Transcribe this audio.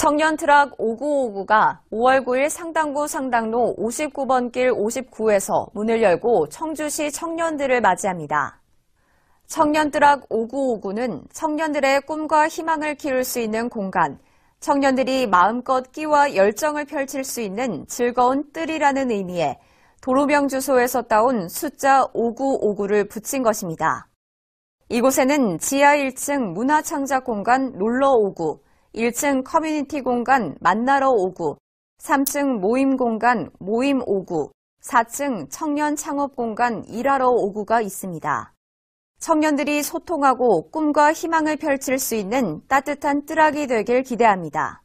청년 트럭 5959가 5월 9일 상당구 상당로 59번 길 59에서 문을 열고 청주시 청년들을 맞이합니다. 청년 트럭 5959는 청년들의 꿈과 희망을 키울 수 있는 공간, 청년들이 마음껏 끼와 열정을 펼칠 수 있는 즐거운 뜰이라는 의미에 도로명 주소에서 따온 숫자 5959를 붙인 것입니다. 이곳에는 지하 1층 문화창작 공간 롤러 59, 1층 커뮤니티 공간 만나러 오구, 3층 모임 공간 모임 오구, 4층 청년 창업 공간 일하러 오구가 있습니다. 청년들이 소통하고 꿈과 희망을 펼칠 수 있는 따뜻한 뜨락이 되길 기대합니다.